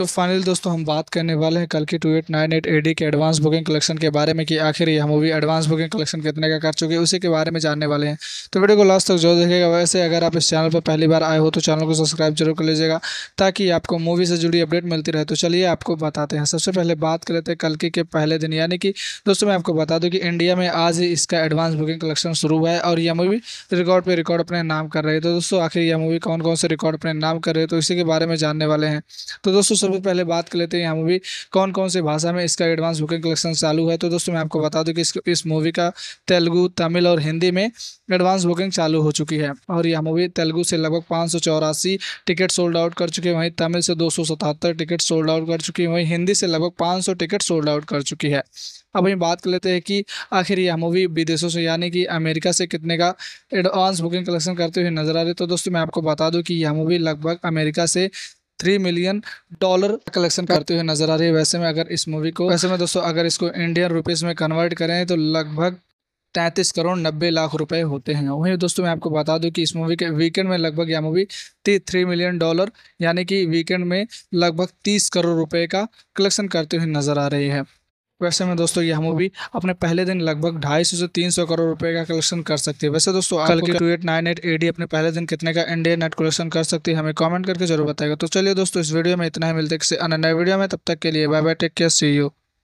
तो फाइनली दोस्तों हम बात करने वाले हैं कल की two eight nine eight AD के एडवांस बुकिंग कलेक्शन के बारे में कि आखिर यह मूवी एडवांस बुकिंग कलेक्शन कितने का कर चुके हैं उसी के बारे में जानने वाले हैं तो वीडियो को लास्ट तक जरूर देखेगा वैसे अगर आप इस चैनल पर पहली बार आए हो तो चैनल को सब्सक्राइब जरूर कर लीजिएगा ताकि आपको मूवी से जुड़ी अपडेट मिलती रहे तो चलिए आपको बताते हैं सबसे पहले बात कर लेते हैं कल के पहले दिन यानी कि दोस्तों मैं आपको बता दूँ कि इंडिया में आज ही इसका एडवांस बुकिंग कलेक्शन शुरू हुआ है और यह मूवी रिकॉर्ड पर रिकॉर्ड अपने नाम कर रही है तो दोस्तों आखिर यह मूवी कौन कौन से रिकॉर्ड अपने नाम कर रही है तो इसी के बारे में जानने वाले हैं तो दोस्तों सबसे तो पहले बात कर लेते हैं यहाँ मूवी कौन कौन से भाषा में इसका एडवांस बुकिंग कलेक्शन चालू है तो दोस्तों मैं आपको बता दूँ कि इस, इस मूवी का तेलुगू तमिल और हिंदी में एडवांस बुकिंग चालू हो चुकी है और यह मूवी तेलुगू से लगभग पाँच टिकट सोल्ड आउट कर चुकी है वहीं तमिल से दो टिकट सोल्ड आउट कर चुकी है वहीं हिंदी से लगभग पाँच टिकट सोल्ड आउट कर चुकी है अब हम बात कर लेते हैं कि आखिर यह मूवी विदेशों से यानी कि अमेरिका से कितने का एडवांस बुकिंग कलेक्शन करते हुए नजर आ रही है तो दोस्तों मैं आपको बता दूं कि यह मूवी लगभग अमेरिका से थ्री मिलियन डॉलर कलेक्शन करते हुए नजर आ रही है वैसे में अगर इस मूवी को वैसे में दोस्तों अगर इसको इंडियन रुपीज़ में कन्वर्ट करें तो लगभग तैंतीस करोड़ नब्बे लाख रुपए होते हैं वहीं दोस्तों मैं आपको बता दूं कि इस मूवी के वीकेंड में लगभग यह मूवी थ्री मिलियन डॉलर यानी कि वीकेंड में लगभग तीस करोड़ रुपए का कलेक्शन करते हुए नजर आ रही है वैसे में दोस्तों यह मूवी अपने पहले दिन लगभग ढाई सौ से तीन सौ करोड़ रुपए का कलेक्शन कर सकती है वैसे दोस्तों कल की two eight nine eight AD अपने पहले दिन कितने का इंडियन नेट कलेक्शन कर सकती है हमें कमेंट करके जरूर बताएगा तो चलिए दोस्तों इस वीडियो में इतना ही मिलते किसी अन्य नए वीडियो में तब तक के लिए bye bye take care see you